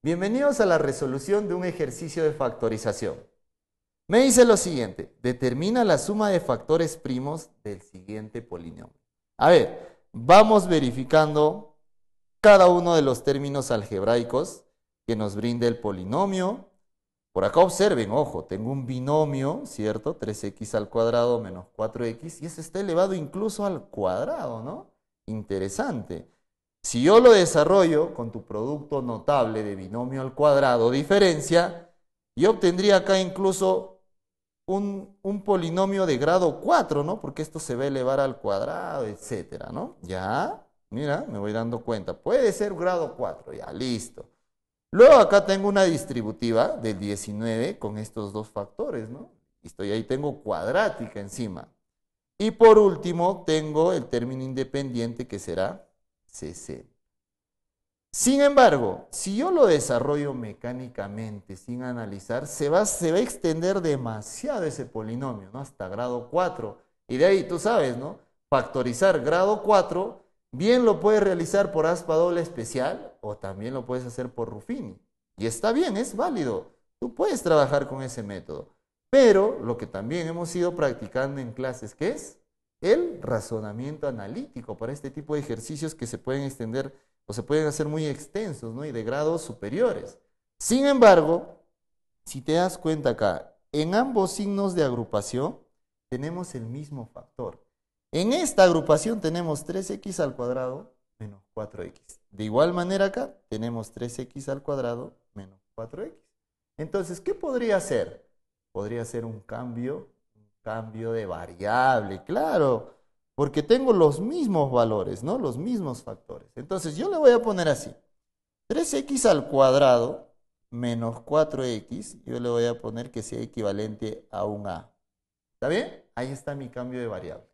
Bienvenidos a la resolución de un ejercicio de factorización. Me dice lo siguiente, determina la suma de factores primos del siguiente polinomio. A ver, vamos verificando cada uno de los términos algebraicos que nos brinda el polinomio. Por acá observen, ojo, tengo un binomio, ¿cierto? 3x al cuadrado menos 4x y ese está elevado incluso al cuadrado, ¿no? Interesante. Si yo lo desarrollo con tu producto notable de binomio al cuadrado diferencia, yo obtendría acá incluso un, polinomio de grado 4, ¿no? Porque esto se va a elevar al cuadrado, etcétera, ¿no? Ya, mira, me voy dando cuenta. Puede ser grado 4, ya, listo. Luego acá tengo una distributiva del 19 con estos dos factores, ¿no? Listo, y ahí tengo cuadrática encima. Y por último, tengo el término independiente que será sin embargo, si yo lo desarrollo mecánicamente sin analizar, se va, se va a extender demasiado ese polinomio, ¿no? Hasta grado 4. Y de ahí, tú sabes, ¿no? Factorizar grado 4, bien lo puedes realizar por aspa doble especial o también lo puedes hacer por Ruffini. Y está bien, es válido. Tú puedes trabajar con ese método. Pero lo que también hemos ido practicando en clases, ¿qué es? el razonamiento analítico para este tipo de ejercicios que se pueden extender o se pueden hacer muy extensos ¿no? y de grados superiores. Sin embargo, si te das cuenta acá, en ambos signos de agrupación tenemos el mismo factor. En esta agrupación tenemos 3x al cuadrado menos 4x. De igual manera acá tenemos 3x al cuadrado menos 4x. Entonces, ¿qué podría ser? Podría ser un cambio cambio de variable, claro, porque tengo los mismos valores, ¿no? Los mismos factores. Entonces yo le voy a poner así, 3x al cuadrado menos 4x, yo le voy a poner que sea equivalente a un a. ¿Está bien? Ahí está mi cambio de variable.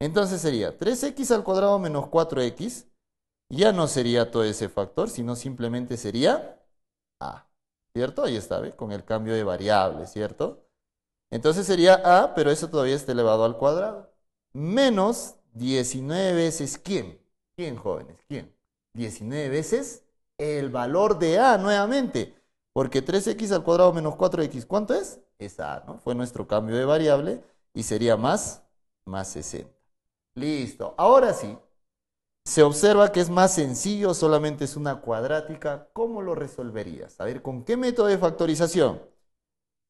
Entonces sería 3x al cuadrado menos 4x, ya no sería todo ese factor, sino simplemente sería a. ¿Cierto? Ahí está, ¿ve? Con el cambio de variable, ¿cierto? Entonces sería A, pero eso todavía está elevado al cuadrado. Menos 19 veces quién. ¿Quién, jóvenes? ¿Quién? 19 veces el valor de A nuevamente. Porque 3x al cuadrado menos 4x, ¿cuánto es? Es A, ¿no? Fue nuestro cambio de variable y sería más, más 60. Listo. Ahora sí, se observa que es más sencillo, solamente es una cuadrática. ¿Cómo lo resolverías? A ver, ¿con qué método de factorización?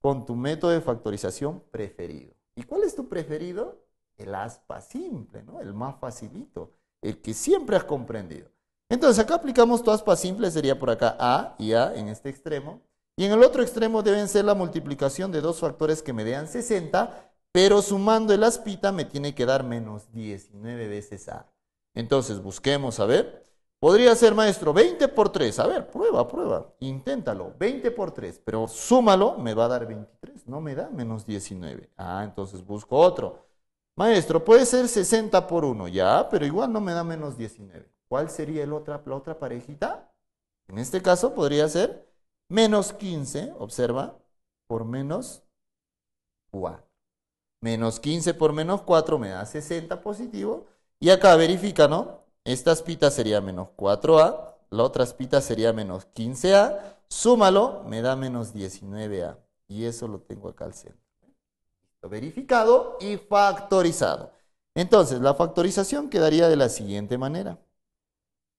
con tu método de factorización preferido. ¿Y cuál es tu preferido? El aspa simple, ¿no? El más facilito, el que siempre has comprendido. Entonces, acá aplicamos tu aspa simple, sería por acá A y A en este extremo. Y en el otro extremo deben ser la multiplicación de dos factores que me den 60, pero sumando el aspita me tiene que dar menos 19 veces A. Entonces, busquemos, a ver, Podría ser, maestro, 20 por 3. A ver, prueba, prueba. Inténtalo. 20 por 3. Pero súmalo, me va a dar 23. No me da menos 19. Ah, entonces busco otro. Maestro, puede ser 60 por 1. Ya, pero igual no me da menos 19. ¿Cuál sería la otra parejita? En este caso podría ser menos 15, observa, por menos 4. Menos 15 por menos 4 me da 60 positivo. Y acá verifica, ¿no? Esta aspita sería menos 4A, la otra espita sería menos 15A, súmalo, me da menos 19A. Y eso lo tengo acá al centro. Verificado y factorizado. Entonces, la factorización quedaría de la siguiente manera.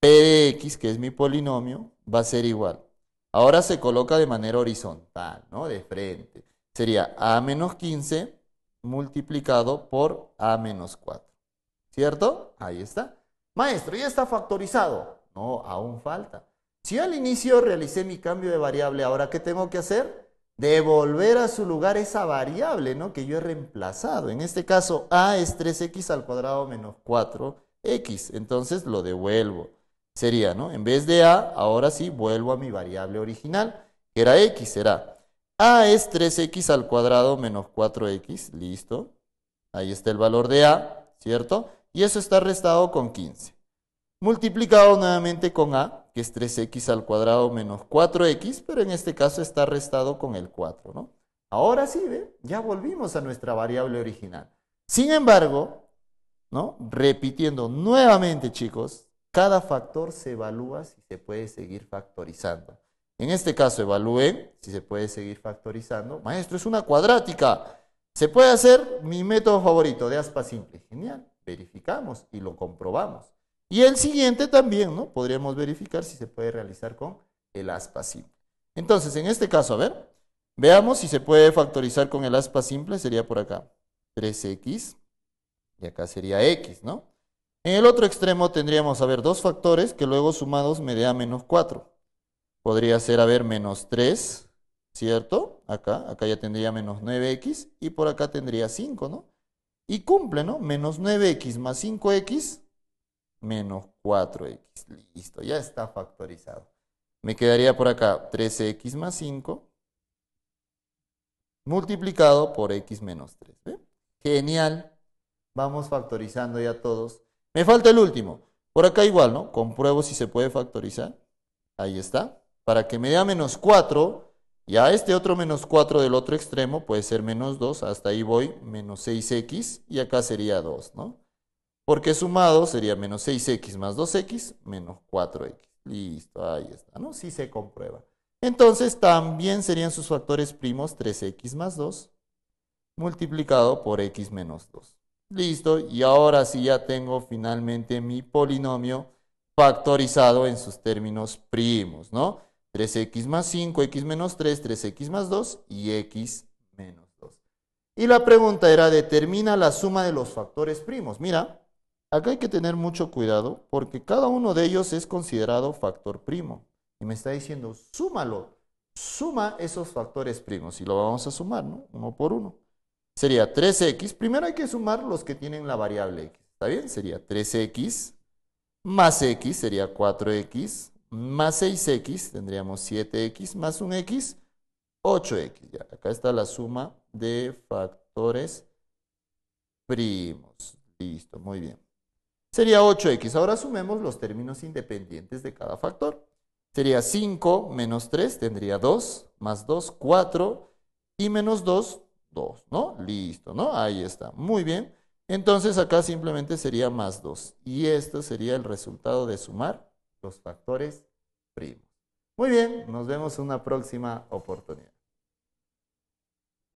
P de x, que es mi polinomio, va a ser igual. Ahora se coloca de manera horizontal, ¿no? De frente. Sería a menos 15 multiplicado por a menos 4. ¿Cierto? Ahí está. Maestro, ya está factorizado. No, aún falta. Si al inicio realicé mi cambio de variable, ¿ahora qué tengo que hacer? Devolver a su lugar esa variable, ¿no? Que yo he reemplazado. En este caso, A es 3x al cuadrado menos 4x. Entonces lo devuelvo. Sería, ¿no? En vez de A, ahora sí vuelvo a mi variable original, que era x, será a es 3x al cuadrado menos 4x, listo. Ahí está el valor de a, ¿cierto? Y eso está restado con 15 multiplicado nuevamente con a, que es 3x al cuadrado menos 4x, pero en este caso está restado con el 4, ¿no? Ahora sí, ¿ve? ya volvimos a nuestra variable original. Sin embargo, ¿no? Repitiendo nuevamente, chicos, cada factor se evalúa si se puede seguir factorizando. En este caso, evalúen si se puede seguir factorizando. Maestro, es una cuadrática. Se puede hacer mi método favorito de aspa simple. Genial. Verificamos y lo comprobamos. Y el siguiente también, ¿no? Podríamos verificar si se puede realizar con el aspa simple. Entonces, en este caso, a ver, veamos si se puede factorizar con el aspa simple, sería por acá 3x y acá sería x, ¿no? En el otro extremo tendríamos, a ver, dos factores que luego sumados me da menos 4. Podría ser, a ver, menos 3, ¿cierto? Acá, acá ya tendría menos 9x y por acá tendría 5, ¿no? Y cumple, ¿no? Menos 9x más 5x menos 4x. Listo, ya está factorizado. Me quedaría por acá 3x más 5 multiplicado por x menos 3. Genial. Vamos factorizando ya todos. Me falta el último. Por acá igual, ¿no? Compruebo si se puede factorizar. Ahí está. Para que me dé a menos 4, a este otro menos 4 del otro extremo puede ser menos 2. Hasta ahí voy, menos 6x y acá sería 2, ¿no? Porque sumado sería menos 6x más 2x menos 4x. Listo, ahí está, ¿no? Sí se comprueba. Entonces también serían sus factores primos 3x más 2 multiplicado por x menos 2. Listo, y ahora sí ya tengo finalmente mi polinomio factorizado en sus términos primos, ¿no? 3x más 5, x menos 3, 3x más 2 y x menos 2. Y la pregunta era, determina la suma de los factores primos. Mira, Acá hay que tener mucho cuidado porque cada uno de ellos es considerado factor primo. Y me está diciendo, súmalo, suma esos factores primos y lo vamos a sumar, ¿no? Uno por uno. Sería 3x. Primero hay que sumar los que tienen la variable x. ¿Está bien? Sería 3x más x sería 4x más 6x tendríamos 7x más 1x, 8x. acá está la suma de factores primos. Listo, muy bien sería 8x. Ahora sumemos los términos independientes de cada factor. Sería 5 menos 3, tendría 2, más 2, 4, y menos 2, 2, ¿no? Listo, ¿no? Ahí está, muy bien. Entonces acá simplemente sería más 2, y esto sería el resultado de sumar los factores primos. Muy bien, nos vemos en una próxima oportunidad.